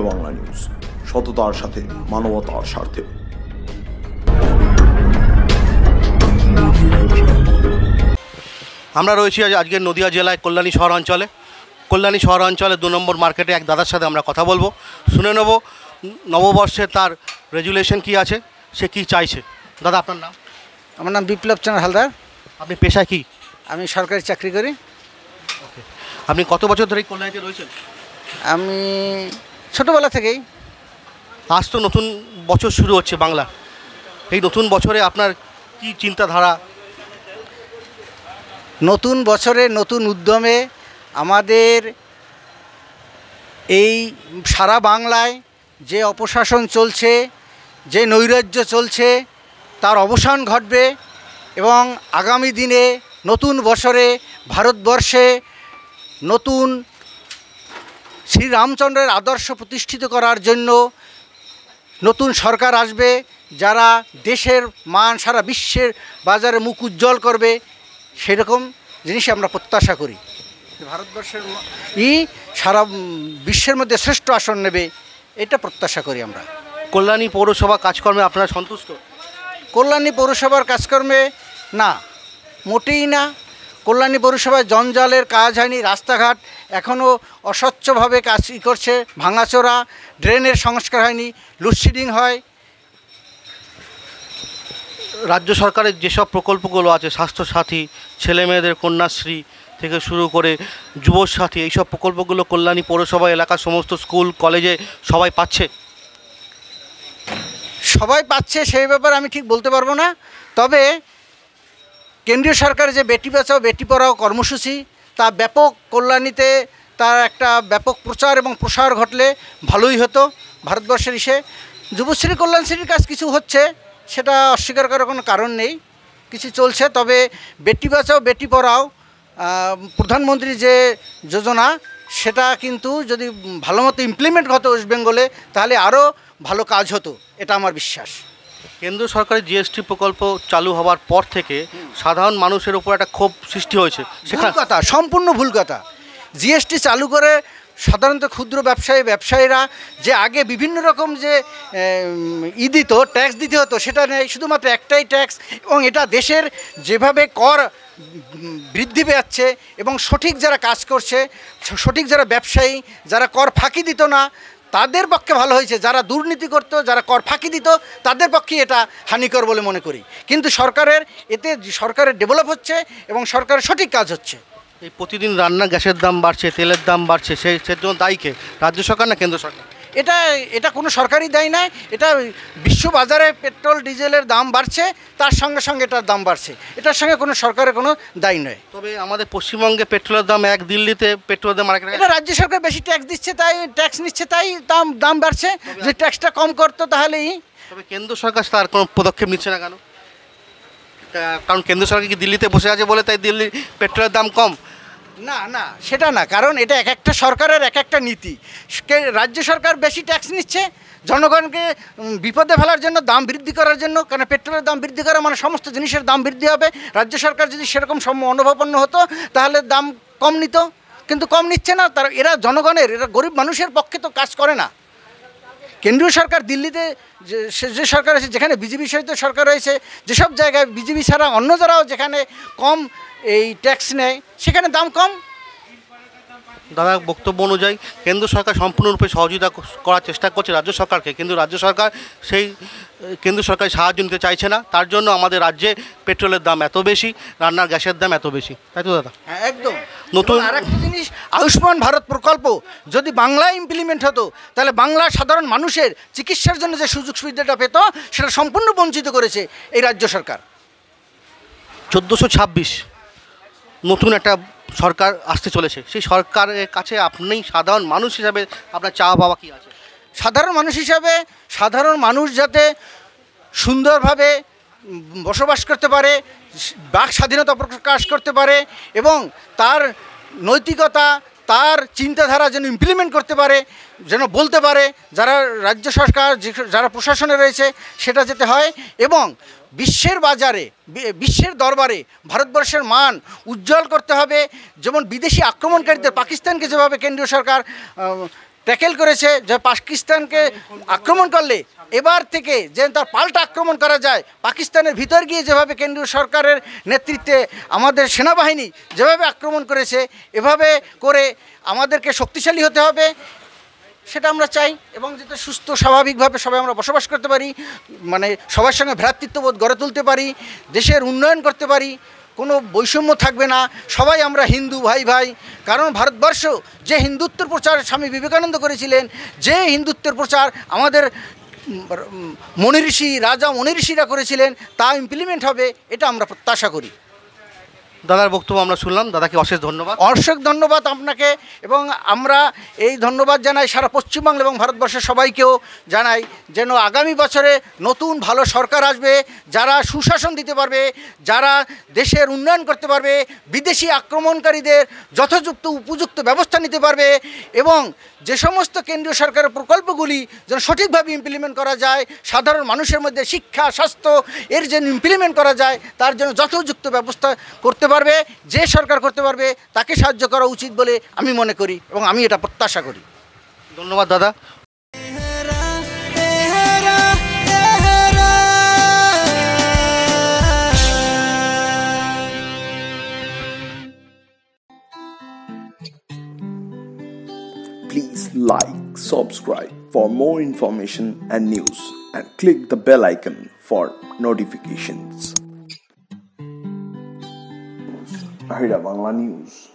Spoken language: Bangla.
আলমিরা বাংলা নিউজ সততার সাথে মানবতার স্বার্থে আমরা রয়েছি আজ আজকের নদিয়া জেলায় কল্যাণী শহরাঞ্চলে কল্যাণী শহরাঞ্চলে দু নম্বর মার্কেটে এক দাদার সাথে আমরা কথা বলবো শুনে নেব নববর্ষে তার রেজুলেশন কি আছে সে কি চাইছে দাদা আপনার নাম আমার নাম বিপ্লব চন্দ্র হালদার আপনি পেশা কি আমি সরকারি চাকরি করি আপনি কত বছর ধরে কল্যাণীতে রয়েছেন আমি ছোটোবেলা থেকেই আজ তো নতুন বছর শুরু হচ্ছে বাংলা এই নতুন বছরে আপনার কি চিন্তাধারা নতুন বছরে নতুন উদ্যমে আমাদের এই সারা বাংলায় যে অপশাসন চলছে যে নৈরাজ্য চলছে তার অবসান ঘটবে এবং আগামী দিনে নতুন বছরে ভারতবর্ষে নতুন শ্রীরামচন্দ্রের আদর্শ প্রতিষ্ঠিত করার জন্য নতুন সরকার আসবে যারা দেশের মান সারা বিশ্বের বাজারে মুখ উজ্জ্বল করবে সেরকম জিনিস আমরা প্রত্যাশা করি ভারতবর্ষের ই সারা বিশ্বের মধ্যে শ্রেষ্ঠ আসন নেবে এটা প্রত্যাশা করি আমরা কল্যাণী পৌরসভা কাজকর্মে আপনারা সন্তুষ্ট কল্যাণী পৌরসভার কাজকর্মে না মোটেই না কল্যাণী পৌরসভায় জঞ্জালের কাজ হয়নি রাস্তাঘাট এখনও অস্বচ্ছভাবে কাজ করছে ভাঙাচোরা ড্রেনের সংস্কার হয়নি লুডশিডিং হয় রাজ্য সরকারের যেসব প্রকল্পগুলো আছে স্বাস্থ্যসাথী মেয়েদের কন্যাশ্রী থেকে শুরু করে যুবসাথী এইসব প্রকল্পগুলো কল্যাণী পৌরসভা এলাকার সমস্ত স্কুল কলেজে সবাই পাচ্ছে সবাই পাচ্ছে সেই ব্যাপারে আমি ঠিক বলতে পারবো না তবে কেন্দ্রীয় সরকার যে বেটি বাঁচাও বেটি পড়াও কর্মসূচি তা ব্যাপক কল্যাণীতে তার একটা ব্যাপক প্রচার এবং প্রসার ঘটলে ভালোই হতো ভারতবর্ষের ইসে যুবশ্রী কল্যাণশ্রীর কাজ কিছু হচ্ছে সেটা অস্বীকার করার কোনো কারণ নেই কিছু চলছে তবে বেটি বাঁচাও বেটি পড়াও প্রধানমন্ত্রী যে যোজনা সেটা কিন্তু যদি ভালো মতো ইমপ্লিমেন্ট হতো ওয়েস্ট বেঙ্গলে তাহলে আরও ভালো কাজ হতো এটা আমার বিশ্বাস কেন্দ্র সরকারের জিএসটি প্রকল্প চালু হওয়ার পর থেকে সাধারণ মানুষের উপর একটা ক্ষোভ সৃষ্টি হয়েছে সেখানে কথা সম্পূর্ণ ভুল কথা জিএসটি চালু করে সাধারণত ক্ষুদ্র ব্যবসায়ী ব্যবসায়ীরা যে আগে বিভিন্ন রকম যে ই দিত ট্যাক্স দিতে হতো সেটা নেই শুধুমাত্র একটাই ট্যাক্স এবং এটা দেশের যেভাবে কর বৃদ্ধি পেয়েছে এবং সঠিক যারা কাজ করছে সঠিক যারা ব্যবসায়ী যারা কর ফাঁকি দিত না তাদের পক্ষে ভালো হয়েছে যারা দুর্নীতি করতো যারা কর ফাঁকি দিত তাদের পক্ষে এটা হানিকর বলে মনে করি কিন্তু সরকারের এতে সরকারের ডেভেলপ হচ্ছে এবং সরকারের সঠিক কাজ হচ্ছে এই প্রতিদিন রান্না গ্যাসের দাম বাড়ছে তেলের দাম বাড়ছে সেই সেজন্য দায়ীকে রাজ্য সরকার না কেন্দ্র সরকার এটা এটা কোনো সরকারি দেয় না এটা বিশ্ববাজারে পেট্রোল ডিজেলের দাম বাড়ছে তার সঙ্গে সঙ্গে এটার দাম বাড়ছে এটার সঙ্গে কোনো সরকারের কোনো দায় নয় তবে আমাদের পশ্চিমবঙ্গে পেট্রোলের দাম এক দিল্লিতে পেট্রোলের দাম এটা রাজ্য সরকার বেশি ট্যাক্স দিচ্ছে তাই ট্যাক্স নিচ্ছে তাই দাম দাম বাড়ছে যে ট্যাক্সটা কম করতো তাহলেই তবে কেন্দ্র সরকার তার কোনো পদক্ষেপ নিচ্ছে না কেন কারণ কেন্দ্র সরকার কি দিল্লিতে বসে আছে বলে তাই দিল্লির পেট্রোলের দাম কম না না সেটা না কারণ এটা এক একটা সরকারের এক একটা নীতি রাজ্য সরকার বেশি ট্যাক্স নিচ্ছে জনগণকে বিপদে ফেলার জন্য দাম বৃদ্ধি করার জন্য কারণ পেট্রোলের দাম বৃদ্ধি করা মানে সমস্ত জিনিসের দাম বৃদ্ধি হবে রাজ্য সরকার যদি সেরকম অনুভবপন্ন হতো তাহলে দাম কম নিত কিন্তু কম নিচ্ছে না তারা এরা জনগণের এরা গরিব মানুষের পক্ষে তো কাজ করে না কেন্দ্রীয় সরকার দিল্লিতে যে যে সরকার আছে যেখানে বিজেপি সহিত সরকার রয়েছে যেসব জায়গায় বিজেপি ছাড়া অন্য যারাও যেখানে কম এই ট্যাক্স নেয় সেখানে দাম কম দাদা বক্তব্য অনুযায়ী কেন্দ্র সরকার সম্পূর্ণরূপে সহযোগিতা করার চেষ্টা করছে রাজ্য সরকারকে কিন্তু রাজ্য সরকার সেই কেন্দ্র সরকার সাহায্য নিতে চাইছে না তার জন্য আমাদের রাজ্যে পেট্রোলের দাম এত বেশি রান্নার গ্যাসের দাম এত বেশি তাই তো দাদা হ্যাঁ, একদম নতুন আর একটা জিনিস আয়ুষ্মান ভারত প্রকল্প যদি বাংলায় ইমপ্লিমেন্ট হতো তাহলে বাংলার সাধারণ মানুষের চিকিৎসার জন্য যে সুযোগ সুবিধাটা পেত সেটা সম্পূর্ণ বঞ্চিত করেছে এই রাজ্য সরকার চোদ্দোশো ছাব্বিশ নতুন একটা সরকার আসতে চলেছে সেই সরকারের কাছে আপনি সাধারণ মানুষ হিসাবে আপনার চা পাওয়া কী আছে সাধারণ মানুষ হিসাবে সাধারণ মানুষ যাতে সুন্দরভাবে বসবাস করতে পারে বাক স্বাধীনতা প্রকাশ করতে পারে এবং তার নৈতিকতা তার চিন্তাধারা যেন ইমপ্লিমেন্ট করতে পারে যেন বলতে পারে যারা রাজ্য সরকার যারা প্রশাসনে রয়েছে সেটা যেতে হয় এবং বিশ্বের বাজারে বিশ্বের দরবারে ভারতবর্ষের মান উজ্জ্বল করতে হবে যেমন বিদেশি আক্রমণকারীদের পাকিস্তানকে যেভাবে কেন্দ্রীয় সরকার ট্যাকেল করেছে যে পাকিস্তানকে আক্রমণ করলে এবার থেকে যে তার পাল্টা আক্রমণ করা যায় পাকিস্তানের ভিতর গিয়ে যেভাবে কেন্দ্রীয় সরকারের নেতৃত্বে আমাদের সেনাবাহিনী যেভাবে আক্রমণ করেছে এভাবে করে আমাদেরকে শক্তিশালী হতে হবে সেটা আমরা চাই এবং যাতে সুস্থ স্বাভাবিকভাবে সবাই আমরা বসবাস করতে পারি মানে সবার সঙ্গে ভ্রাতৃত্ববোধ গড়ে তুলতে পারি দেশের উন্নয়ন করতে পারি কোনো বৈষম্য থাকবে না সবাই আমরা হিন্দু ভাই ভাই কারণ ভারতবর্ষ যে হিন্দুত্বের প্রচার স্বামী বিবেকানন্দ করেছিলেন যে হিন্দুত্বের প্রচার আমাদের মনিঋষি রাজা মনিঋষিরা করেছিলেন তা ইমপ্লিমেন্ট হবে এটা আমরা প্রত্যাশা করি দাদার বক্তব্য আমরা শুনলাম দাদাকে অশেষ ধন্যবাদ অশেষ ধন্যবাদ আপনাকে এবং আমরা এই ধন্যবাদ জানাই সারা পশ্চিমবাংলা এবং ভারতবর্ষের সবাইকেও জানাই যেন আগামী বছরে নতুন ভালো সরকার আসবে যারা সুশাসন দিতে পারবে যারা দেশের উন্নয়ন করতে পারবে বিদেশি আক্রমণকারীদের যথাযুক্ত উপযুক্ত ব্যবস্থা নিতে পারবে এবং যে সমস্ত কেন্দ্রীয় সরকারের প্রকল্পগুলি যেন সঠিকভাবে ইমপ্লিমেন্ট করা যায় সাধারণ মানুষের মধ্যে শিক্ষা স্বাস্থ্য এর যেন ইমপ্লিমেন্ট করা যায় তার জন্য যথাযুক্ত ব্যবস্থা করতে পারবে যে সরকার করতে পারবে তাকে সাহায্য করা উচিত বলে আমি মনে করি এবং আমি এটা প্রত্যাশা করি ধন্যবাদ দাদা please like, subscribe for more information and news and click the bell icon for notifications. buried up on La News.